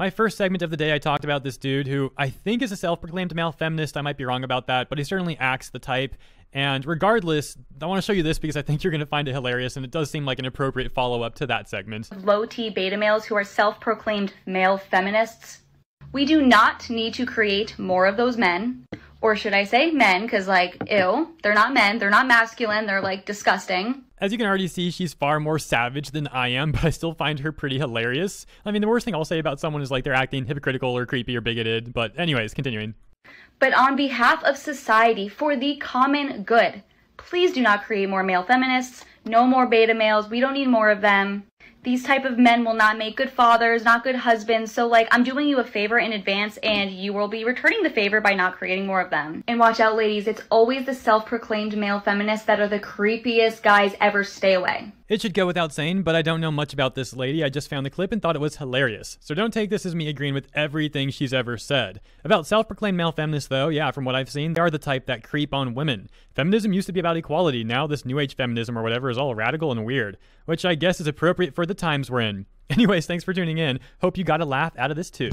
My first segment of the day, I talked about this dude who I think is a self proclaimed male feminist. I might be wrong about that, but he certainly acts the type. And regardless, I want to show you this because I think you're going to find it hilarious, and it does seem like an appropriate follow up to that segment. Low T beta males who are self proclaimed male feminists. We do not need to create more of those men or should I say men, because like, ew, they're not men, they're not masculine, they're like disgusting. As you can already see, she's far more savage than I am, but I still find her pretty hilarious. I mean, the worst thing I'll say about someone is like they're acting hypocritical or creepy or bigoted, but, anyways, continuing. But on behalf of society, for the common good, please do not create more male feminists, no more beta males, we don't need more of them these type of men will not make good fathers, not good husbands. So like I'm doing you a favor in advance and you will be returning the favor by not creating more of them. And watch out ladies, it's always the self-proclaimed male feminists that are the creepiest guys ever. Stay away. It should go without saying, but I don't know much about this lady. I just found the clip and thought it was hilarious. So don't take this as me agreeing with everything she's ever said. About self proclaimed male feminists, though, yeah, from what I've seen, they are the type that creep on women. Feminism used to be about equality. Now, this new age feminism or whatever is all radical and weird, which I guess is appropriate for the times we're in. Anyways, thanks for tuning in. Hope you got a laugh out of this too.